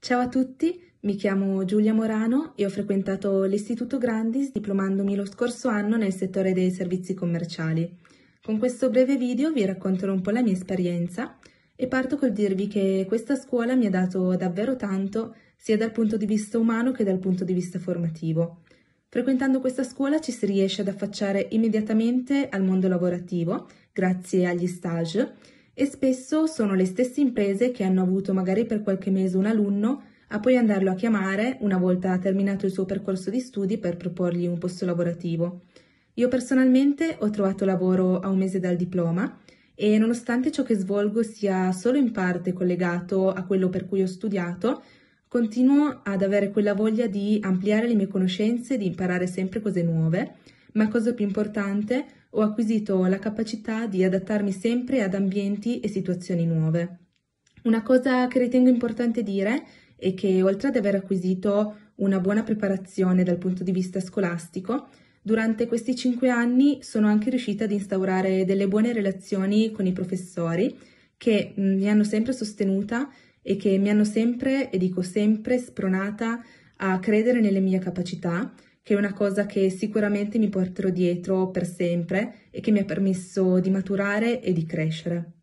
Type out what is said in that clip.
Ciao a tutti, mi chiamo Giulia Morano e ho frequentato l'Istituto Grandis diplomandomi lo scorso anno nel settore dei servizi commerciali. Con questo breve video vi racconterò un po' la mia esperienza e parto col dirvi che questa scuola mi ha dato davvero tanto sia dal punto di vista umano che dal punto di vista formativo. Frequentando questa scuola ci si riesce ad affacciare immediatamente al mondo lavorativo grazie agli stage e spesso sono le stesse imprese che hanno avuto magari per qualche mese un alunno a poi andarlo a chiamare una volta terminato il suo percorso di studi per proporgli un posto lavorativo. Io personalmente ho trovato lavoro a un mese dal diploma e nonostante ciò che svolgo sia solo in parte collegato a quello per cui ho studiato, continuo ad avere quella voglia di ampliare le mie conoscenze, di imparare sempre cose nuove ma cosa più importante, ho acquisito la capacità di adattarmi sempre ad ambienti e situazioni nuove. Una cosa che ritengo importante dire è che oltre ad aver acquisito una buona preparazione dal punto di vista scolastico, durante questi cinque anni sono anche riuscita ad instaurare delle buone relazioni con i professori che mm, mi hanno sempre sostenuta e che mi hanno sempre, e dico sempre, spronata a credere nelle mie capacità che è una cosa che sicuramente mi porterò dietro per sempre e che mi ha permesso di maturare e di crescere.